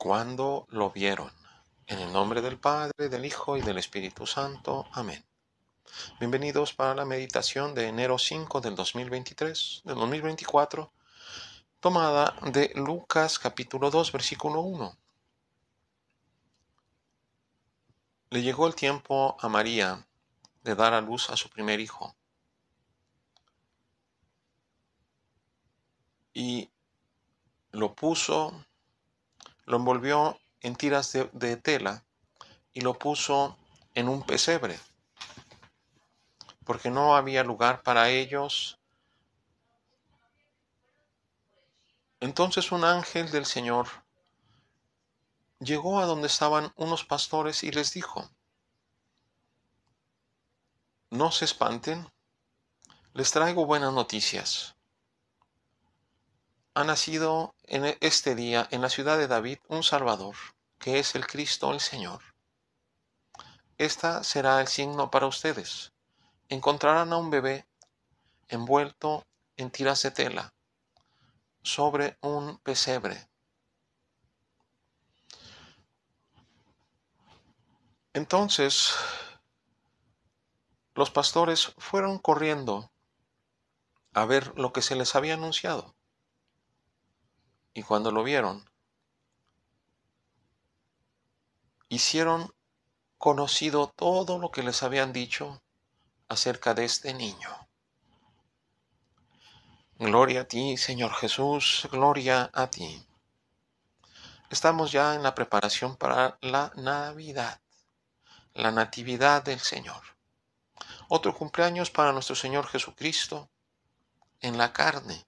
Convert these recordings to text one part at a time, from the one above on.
cuando lo vieron. En el nombre del Padre, del Hijo y del Espíritu Santo. Amén. Bienvenidos para la meditación de enero 5 del 2023, del 2024, tomada de Lucas capítulo 2, versículo 1. Le llegó el tiempo a María de dar a luz a su primer hijo. Y lo puso lo envolvió en tiras de, tela y lo puso en un pesebre, porque no había lugar para ellos. Entonces un ángel del Señor llegó a donde estaban unos pastores y les dijo, no se espanten, les traigo buenas noticias ha nacido en e, este día en la ciudad de David un Salvador, que es el Cristo el Señor. Esta será el signo para ustedes. Encontrarán a un bebé envuelto en tiras de tela sobre un pesebre. Entonces los pastores fueron corriendo a ver lo que se les había anunciado. Y cuando lo vieron, hicieron conocido todo lo que les habían dicho acerca de este niño. Gloria a ti, Señor Jesús, gloria a ti. Estamos ya en la preparación para la Navidad, la Natividad del Señor. Otro cumpleaños para nuestro Señor Jesucristo en la carne,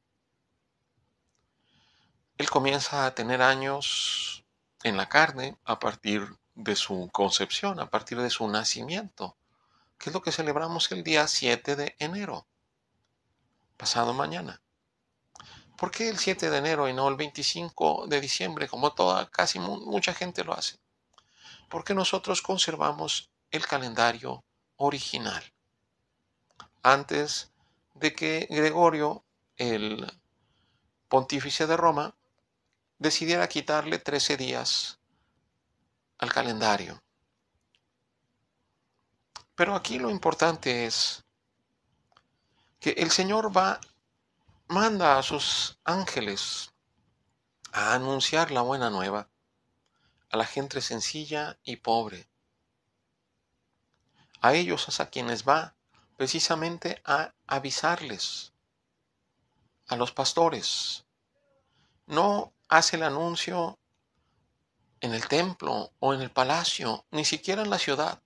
él comienza a tener años en la carne a partir de su concepción, a partir de su nacimiento, que es lo que celebramos el día 7 de enero, pasado mañana. ¿Por qué el 7 de enero y no el 25 de diciembre, como toda, casi mucha gente lo hace? Porque nosotros conservamos el calendario original. Antes de que Gregorio, el pontífice de Roma, decidiera quitarle 13 días al calendario. Pero aquí lo importante es que el Señor va, manda a sus ángeles a anunciar la buena nueva a la gente sencilla y pobre. A ellos a quienes va precisamente a avisarles, a los pastores, no hace el anuncio en el templo o en el palacio, ni siquiera en la ciudad.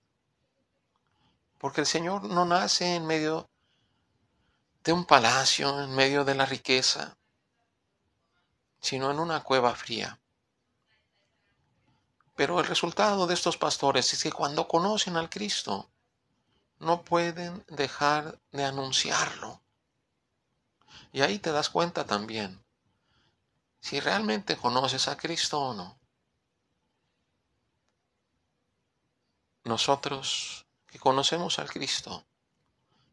Porque el Señor no nace en medio de un palacio, en medio de la riqueza, sino en una cueva fría. Pero el resultado de estos pastores es que cuando conocen al Cristo, no pueden dejar de anunciarlo. Y ahí te das cuenta también si realmente conoces a Cristo o no. Nosotros que conocemos al Cristo,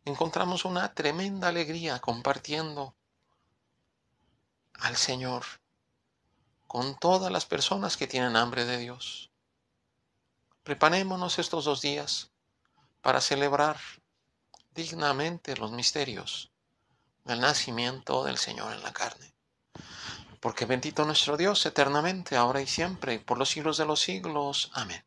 encontramos una tremenda alegría compartiendo al Señor con todas las personas que tienen hambre de Dios. Preparémonos estos dos días para celebrar dignamente los misterios del nacimiento del Señor en la carne porque bendito nuestro Dios eternamente, ahora y siempre, por los siglos de los siglos. Amén.